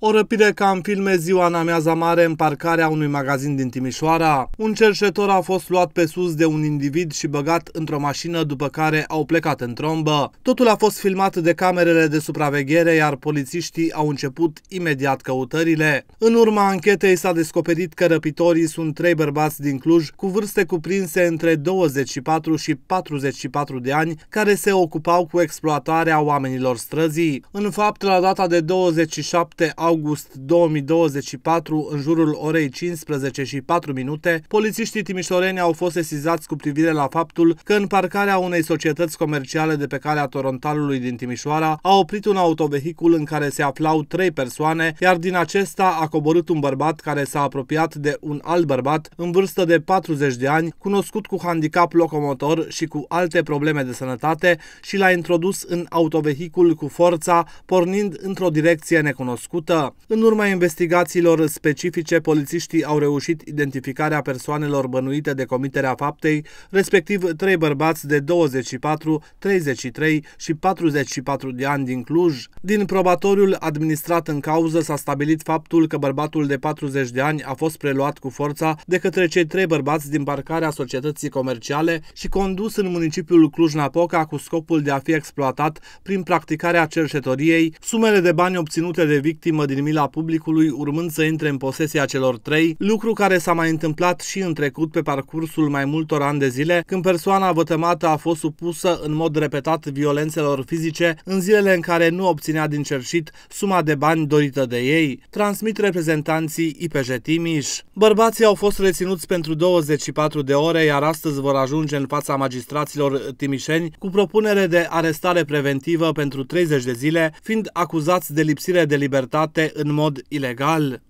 O răpire ca în filme ziua în amiaza mare în parcarea unui magazin din Timișoara. Un cerșetor a fost luat pe sus de un individ și băgat într-o mașină după care au plecat în trombă. Totul a fost filmat de camerele de supraveghere, iar polițiștii au început imediat căutările. În urma anchetei s-a descoperit că răpitorii sunt trei bărbați din Cluj cu vârste cuprinse între 24 și 44 de ani care se ocupau cu exploatarea oamenilor străzii. În fapt, la data de 27 a august 2024, în jurul orei 15 și 4 minute, polițiștii timișoreni au fost sesizați cu privire la faptul că în parcarea unei societăți comerciale de pe calea Torontalului din Timișoara a oprit un autovehicul în care se aflau trei persoane, iar din acesta a coborât un bărbat care s-a apropiat de un alt bărbat în vârstă de 40 de ani, cunoscut cu handicap locomotor și cu alte probleme de sănătate și l-a introdus în autovehicul cu forța, pornind într-o direcție necunoscută, în urma investigațiilor specifice, polițiștii au reușit identificarea persoanelor bănuite de comiterea faptei, respectiv trei bărbați de 24, 33 și 44 de ani din Cluj. Din probatoriul administrat în cauză s-a stabilit faptul că bărbatul de 40 de ani a fost preluat cu forța de către cei trei bărbați din parcarea societății comerciale și condus în municipiul Cluj-Napoca cu scopul de a fi exploatat prin practicarea cerșetoriei sumele de bani obținute de victimă din mila publicului, urmând să intre în posesia celor trei, lucru care s-a mai întâmplat și în trecut pe parcursul mai multor ani de zile, când persoana vătămată a fost supusă în mod repetat violențelor fizice în zilele în care nu obținea din cerșit suma de bani dorită de ei, transmit reprezentanții IPJ Timiș. Bărbații au fost reținuți pentru 24 de ore, iar astăzi vor ajunge în fața magistraților timișeni cu propunere de arestare preventivă pentru 30 de zile, fiind acuzați de lipsire de libertate obținute în mod ilegal